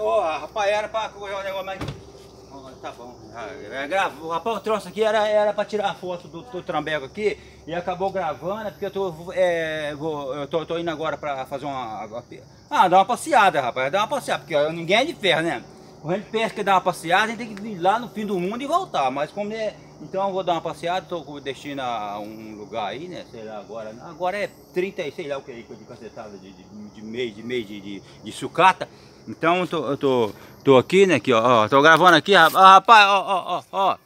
Ô, é, rapaz, era pra correr o negócio, mas... tá bom. Ah, é, rapaz, o troço aqui era, era pra tirar a foto do, do trambeco aqui e acabou gravando, é porque eu tô, é, vou, eu tô, tô, indo agora pra fazer uma... Ah, dar uma passeada, rapaz, dar uma passeada, porque ó, ninguém é de ferro, né? Quando a gente pensa que dá uma passeada, a gente tem que ir lá no fim do mundo e voltar, mas como é... Então eu vou dar uma passeada, tô com destino a um lugar aí, né? Sei lá, agora. Agora é 30 sei lá o que aí, de cacetada de, de, de mês, de mês de, de, de sucata. Então eu tô, eu tô, tô aqui, né? Aqui, ó, ó. Tô gravando aqui, ó, rapaz, ó, ó, ó, ó.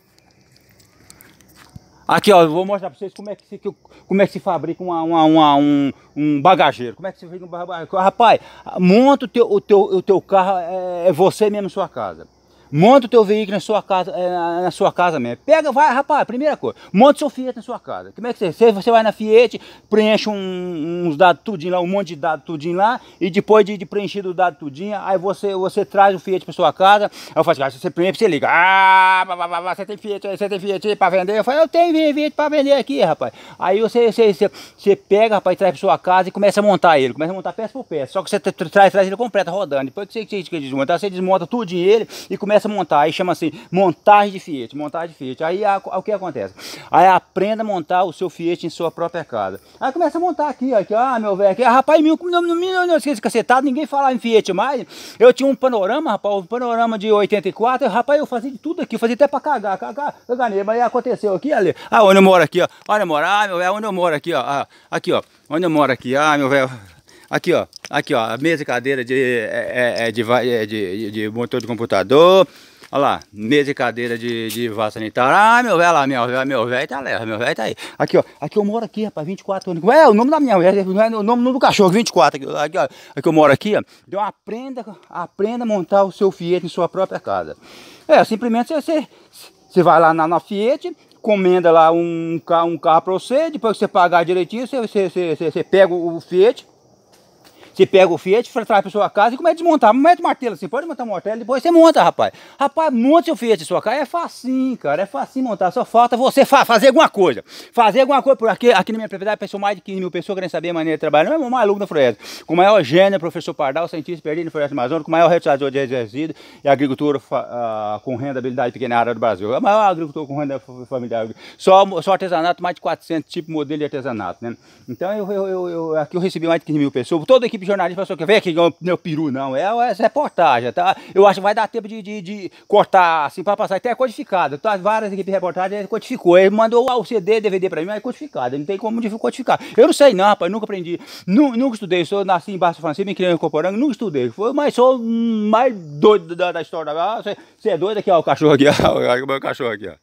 Aqui, ó, eu vou mostrar pra vocês como é que se, como é que se fabrica uma, uma, uma um, um bagageiro. Como é que se fabrica um bagageiro. Rapaz, monta o teu, o teu, o teu carro, é, é você mesmo sua casa. Monta o teu veículo na sua casa, eh, na, sua casa mesmo. Pega, vai, rapaz, primeira coisa, monta o seu Fiat na sua casa. Como é que você, você vai na Fiat, preenche um, uns dados tudinho lá, um monte de dados tudinho lá, e depois de, de preenchido o dado tudinho, aí você, você traz o Fiat para sua casa, aí eu faço, assim, ah, você preenche, você liga, ah, você tem Fiat, você tem Fiat para vender? Eu falo, eu tenho Fiat para vender aqui, rapaz. Aí você, você, você, você pega, rapaz, traz para sua casa e começa a montar ele, começa a montar peça por peça, só que você traz, traz ele completo, rodando, depois que você, que você desmontar, você desmonta tudinho ele e começa montar aí chama assim, montagem de Fiat, montagem de Fiat. Aí a, a, o que acontece? Aí aprenda a montar o seu Fiat em sua própria casa. Aí começa a montar aqui, aqui, ah, meu velho, aqui, ah, rapaz, meu, não, não, não, não esqueci cacetado, tá, ninguém falava em Fiat mais. Eu tinha um panorama, rapaz, um panorama de 84, rapaz, eu fazia de tudo aqui, eu fazia até pra cagar, cagar, cagar nele, mas aí aconteceu aqui, ali, ah, onde eu moro aqui, ó, onde eu moro, ah, meu velho, onde eu moro aqui, ó, ah, aqui, ó, onde eu moro aqui, ah, meu velho. Aqui, ó. Aqui, ó. A mesa e cadeira de, é, é, é de, é de, de, de, de computador. Olha lá, mesa e cadeira de, de vaso sanitário. Ah, meu velho lá, meu velho, meu velho tá leva, meu velho tá aí. Aqui, ó. Aqui eu moro aqui, rapaz, 24 anos. É, o nome da minha mulher, não é, é o nome do cachorro, 24. Aqui, ó, aqui eu moro aqui, ó. Então aprenda, aprenda a montar o seu Fiat em sua própria casa. É, simplesmente você, você vai lá na, na Fiat, comenda lá um, um carro para você, depois que você pagar direitinho, você, você, você, você, pega o Fiat, você pega o Fiat, traz para sua casa e começa a desmontar. Mete o martelo assim, pode montar o martelo, depois você monta, rapaz. Rapaz, monta seu Fiat em sua casa. É facinho, cara. É facinho montar. Só falta você fa fazer alguma coisa. Fazer alguma coisa. Por aqui, aqui na minha propriedade, pessoal mais de 15 mil pessoas querem saber a maneira de trabalhar. Não é um maluco da floresta. Com o maior gênio, professor Pardal, cientista perdido na floresta amazônica, com o maior retirador de resíduos e agricultura uh, ah, com rentabilidade pequena área do Brasil. É o maior agricultor com renda familiar. Só, só artesanato, mais de 400 tipos de modelo de artesanato, né? Então, eu, eu, eu, aqui eu recebi mais de 15 mil pessoas. Toda a equipe tipo de jornalista pessoa assim, que vem aqui, meu peru, não. É, é essa é reportagem tá? Eu acho que vai dar tempo de, de, de cortar, assim, pra passar. Até é codificado. Tá? Várias equipes de reportagem codificou. Ele mandou o CD, DVD pra mim, mas é codificado. Não tem como codificar. Eu não sei, não, rapaz. Nunca aprendi. Nu, nunca estudei. Sou, nasci em Barça Francisco, me criando em Coporanga. Nunca estudei. Foi, mas sou mais doido da, da história. Ah, você, é doido aqui, ó. O cachorro aqui, ó. O meu cachorro aqui, ó.